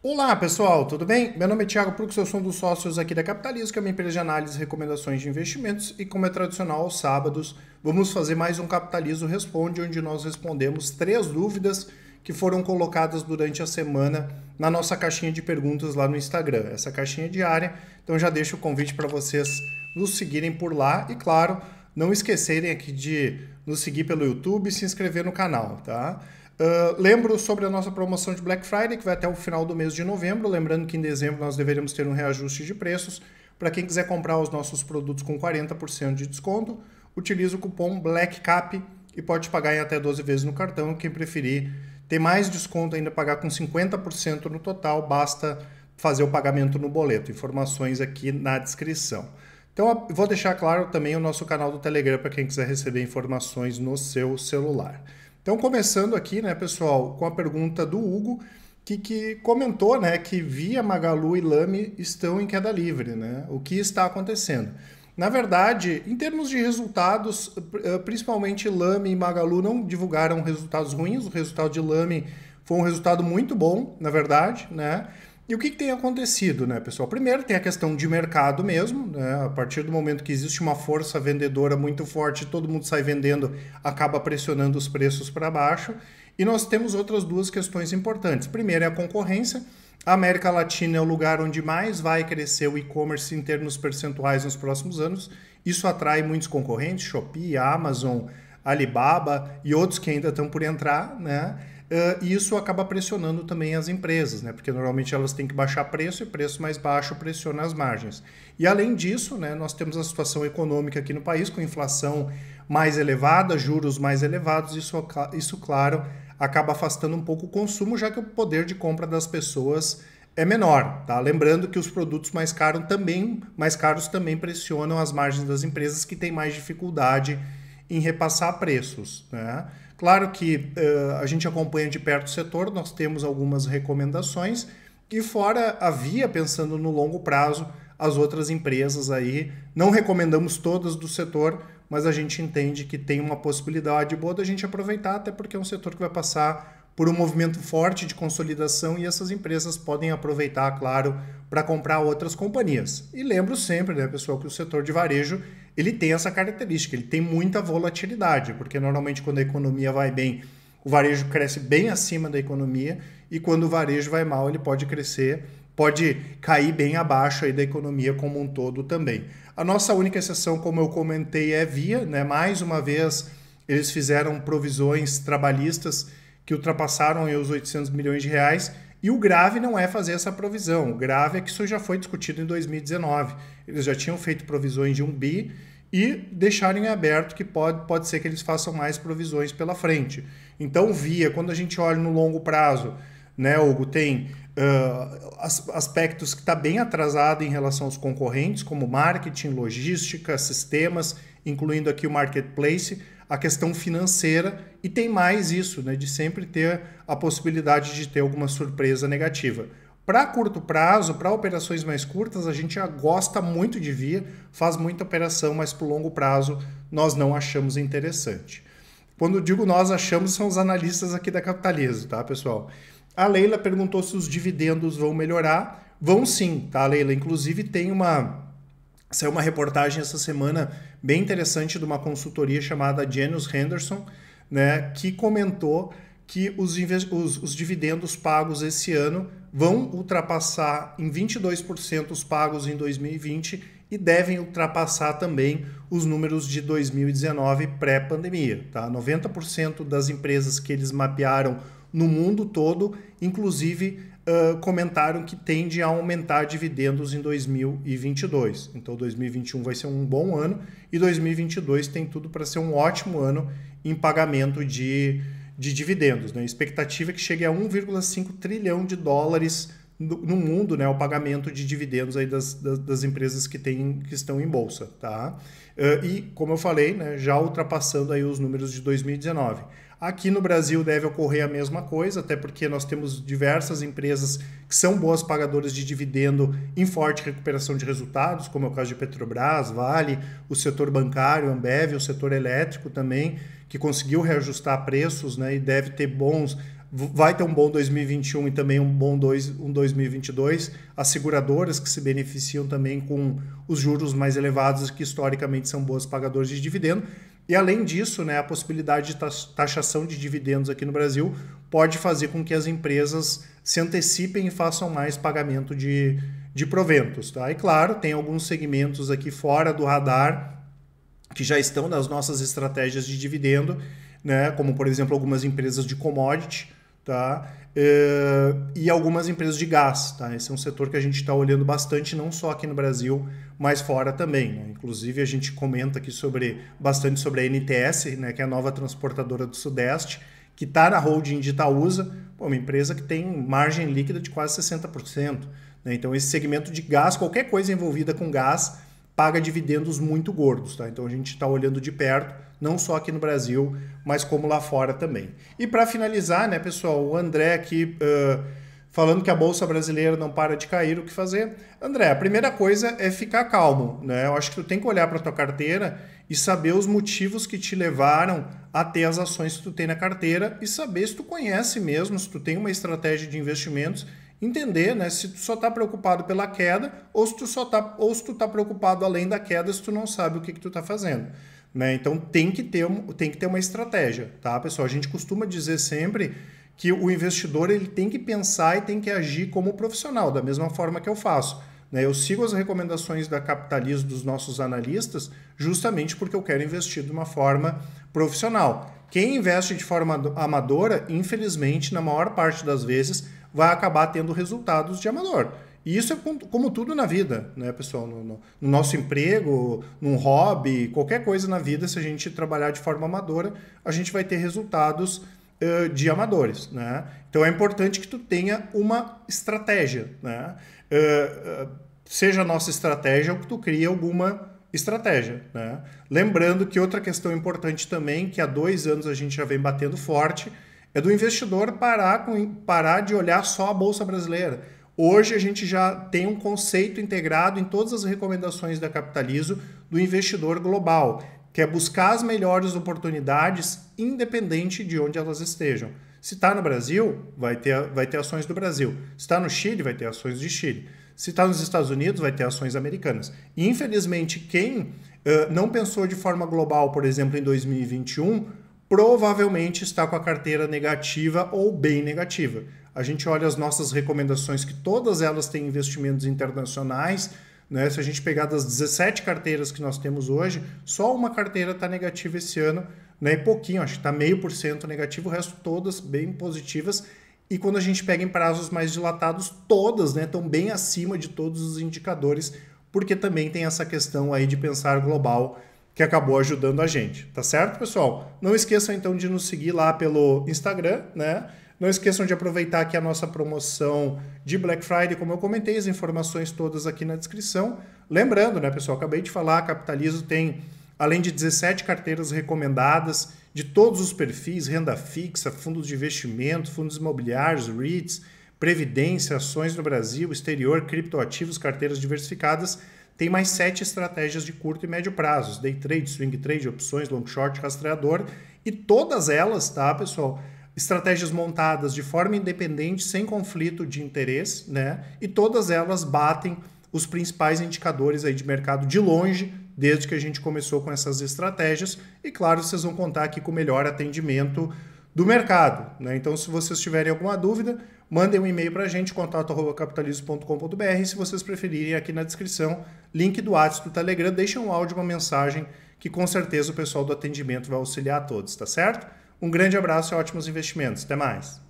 Olá pessoal, tudo bem? Meu nome é Thiago Prux, eu sou um dos sócios aqui da Capitalismo, que é uma empresa de análise e recomendações de investimentos. E como é tradicional aos sábados, vamos fazer mais um Capitalismo Responde, onde nós respondemos três dúvidas que foram colocadas durante a semana na nossa caixinha de perguntas lá no Instagram. Essa caixinha é diária, então já deixo o convite para vocês nos seguirem por lá e, claro, não esquecerem aqui de nos seguir pelo YouTube e se inscrever no canal, tá? Ah, lembro sobre a nossa promoção de Black Friday, que vai até o final do mês de novembro. Lembrando que em dezembro nós deveríamos ter um reajuste de preços. Para quem quiser comprar os nossos produtos com 40% de desconto, utilize o cupom BLACKCAP e pode pagar em até 12 vezes no cartão. Quem preferir ter mais desconto ainda, pagar com 50% no total, basta fazer o pagamento no boleto. Informações aqui na descrição. Então, vou deixar claro também o nosso canal do Telegram para quem quiser receber informações no seu celular. Então, começando aqui, né, pessoal, com a pergunta do Hugo, que, que comentou né, que Via, Magalu e Lame estão em queda livre. Né? O que está acontecendo? Na verdade, em termos de resultados, eh, principalmente Lame e Magalu não divulgaram resultados ruins. O resultado de Lame foi um resultado muito bom, na verdade, né? E o que, que, tem acontecido, né, pessoal? Primeiro, tem a questão de mercado mesmo, né? A partir do momento que existe uma força vendedora muito forte, todo mundo sai vendendo, acaba pressionando os preços para baixo. E nós temos outras duas questões importantes. Primeiro é a concorrência. A América Latina é o lugar onde mais vai crescer o e-commerce em termos percentuais nos próximos anos. Isso atrai muitos concorrentes, Shopee, Amazon, Alibaba e outros que ainda estão por entrar, né? Uh, e isso acaba pressionando também as empresas, né? porque normalmente elas têm que baixar preço e preço mais baixo pressiona as margens. E além disso, né, nós temos a situação econômica aqui no país, com inflação mais elevada, juros mais elevados, isso, isso claro, acaba afastando um pouco o consumo, já que o poder de compra das pessoas é menor. Tá? Lembrando que os produtos mais caros também, mais caros também pressionam as margens das empresas que têm mais dificuldade em repassar preços. Né? Claro que uh, a gente acompanha de perto o setor, nós temos algumas recomendações e fora a Via pensando no longo prazo as outras empresas aí. Não recomendamos todas do setor, mas a gente entende que tem uma possibilidade boa da gente aproveitar, até porque é um setor que vai passar por um movimento forte de consolidação e essas empresas podem aproveitar, claro, para comprar outras companhias. E lembro sempre, né, pessoal, que o setor de varejo ele tem essa característica, ele tem muita volatilidade, porque normalmente quando a economia vai bem, o varejo cresce bem acima da economia e quando o varejo vai mal, ele pode crescer, pode cair bem abaixo aí da economia como um todo também. A nossa única exceção, como eu comentei, é Via, né? Mais uma vez eles fizeram provisões trabalhistas que ultrapassaram os 800 milhões de reais. E o grave não é fazer essa provisão. O grave é que isso já foi discutido em 2019. Eles já tinham feito provisões de um bi e deixaram em aberto que pode, pode ser que eles façam mais provisões pela frente. Então, via, quando a gente olha no longo prazo, né, Hugo, tem uh, aspectos que está bem atrasado em relação aos concorrentes, como marketing, logística, sistemas, incluindo aqui o marketplace, a questão financeira e tem mais isso, né, de sempre ter a possibilidade de ter alguma surpresa negativa. Para curto prazo, para operações mais curtas, a gente já gosta muito de via, faz muita operação, mas para o longo prazo nós não achamos interessante. Quando digo nós achamos, são os analistas aqui da Capitalizo, tá, pessoal? A Leila perguntou se os dividendos vão melhorar. Vão sim, tá, Leila? Inclusive tem uma Saiu uma reportagem essa semana bem interessante de uma consultoria chamada Janus Henderson, né, que comentou que os, os, os dividendos pagos esse ano vão ultrapassar em 22% os pagos em 2020 e devem ultrapassar também os números de 2019 pré-pandemia. Tá? 90% das empresas que eles mapearam no mundo todo, inclusive ah, comentaram que tende a aumentar dividendos em 2022. Então 2021 vai ser um bom ano e 2022 tem tudo para ser um ótimo ano em pagamento de, de dividendos. Né? A expectativa é que chegue a 1,5 trilhão de dólares no mundo, né, o pagamento de dividendos aí das, das, das empresas que, tem, que estão em bolsa, tá? Uh, e como eu falei, né, já ultrapassando aí os números de 2019. Aqui no Brasil deve ocorrer a mesma coisa, até porque nós temos diversas empresas que são boas pagadoras de dividendo em forte recuperação de resultados, como é o caso de Petrobras, Vale, o setor bancário, Ambev, o setor elétrico também, que conseguiu reajustar preços, né, e deve ter bons vai ter um bom 2021 e também um bom dois, um 2022. As seguradoras que se beneficiam também com os juros mais elevados, que historicamente são boas pagadoras de dividendo. E além disso, né, a possibilidade de taxação de dividendos aqui no Brasil pode fazer com que as empresas se antecipem e façam mais pagamento de, de proventos. Tá? E claro, tem alguns segmentos aqui fora do radar que já estão nas nossas estratégias de dividendo, né, como por exemplo algumas empresas de commodity Tá? É, e algumas empresas de gás. Tá? Esse é um setor que a gente está olhando bastante, não só aqui no Brasil, mas fora também. Né? Inclusive, a gente comenta aqui sobre bastante sobre a NTS, né, que é a nova transportadora do Sudeste, que está na holding de Itaúsa, uma empresa que tem margem líquida de quase 60%. Né? Então, esse segmento de gás, qualquer coisa envolvida com gás, paga dividendos muito gordos, tá? Então a gente está olhando de perto, não só aqui no Brasil, mas como lá fora também. E para finalizar, né, pessoal, o André aqui uh, falando que a bolsa brasileira não para de cair, o que fazer? André, a primeira coisa é ficar calmo, né? Eu acho que tu tem que olhar para tua carteira e saber os motivos que te levaram a ter as ações que tu tem na carteira e saber se tu conhece mesmo, se tu tem uma estratégia de investimentos entender né, se tu só está preocupado pela queda ou se tu só tá, ou se tu está preocupado além da queda se tu não sabe o que, que tu está fazendo. Né? Então tem que, ter, tem que ter uma estratégia, tá, pessoal? A gente costuma dizer sempre que o investidor ele tem que pensar e tem que agir como profissional, da mesma forma que eu faço. Né? Eu sigo as recomendações da Capitalismo dos nossos analistas justamente porque eu quero investir de uma forma profissional. Quem investe de forma amadora, infelizmente, na maior parte das vezes, vai acabar tendo resultados de amador. E isso é como tudo na vida, né, pessoal? No, no, no, nosso emprego, num hobby, qualquer coisa na vida, se a gente trabalhar de forma amadora, a gente vai ter resultados uh, de amadores, né? Então é importante que tu tenha uma estratégia, né? Uh, uh, seja a nossa estratégia ou que tu crie alguma estratégia, né? Lembrando que outra questão importante também, que há dois anos a gente já vem batendo forte, é do investidor parar, com, parar de olhar só a Bolsa Brasileira. Hoje a gente já tem um conceito integrado em todas as recomendações da Capitalizo do investidor global, que é buscar as melhores oportunidades independente de onde elas estejam. Se está no Brasil, vai ter, vai ter ações do Brasil. Se está no Chile, vai ter ações de Chile. Se está nos Estados Unidos, vai ter ações americanas. E, infelizmente, quem uh, não pensou de forma global, por exemplo, em 2021, provavelmente está com a carteira negativa ou bem negativa. A gente olha as nossas recomendações, que todas elas têm investimentos internacionais. Né? Se a gente pegar das 17 carteiras que nós temos hoje, só uma carteira está negativa esse ano, né? pouquinho, acho que está meio por cento negativo, o resto todas bem positivas. E quando a gente pega em prazos mais dilatados, todas né, estão bem acima de todos os indicadores, porque também tem essa questão aí de pensar global que acabou ajudando a gente, tá certo, pessoal? Não esqueçam então de nos seguir lá pelo Instagram, né? Não esqueçam de aproveitar aqui a nossa promoção de Black Friday, como eu comentei, as informações todas aqui na descrição. Lembrando, né, pessoal, acabei de falar, Capitalizo tem além de 17 carteiras recomendadas de todos os perfis, renda fixa, fundos de investimento, fundos imobiliários, REITs, previdência, ações no Brasil, exterior, criptoativos, carteiras diversificadas tem mais sete estratégias de curto e médio prazos: day trade, swing trade, opções, long short, rastreador. E todas elas, tá, pessoal? Estratégias montadas de forma independente, sem conflito de interesse, né? E todas elas batem os principais indicadores aí de mercado de longe, desde que a gente começou com essas estratégias. E claro, vocês vão contar aqui com o melhor atendimento do mercado. Né? Então, se vocês tiverem alguma dúvida, mandem um e-mail para a gente, contato.capitalismo.com.br. Se vocês preferirem, aqui na descrição, link do WhatsApp do Telegram, deixem um áudio, uma mensagem, que com certeza o pessoal do atendimento vai auxiliar a todos, tá certo? Um grande abraço e ótimos investimentos. Até mais!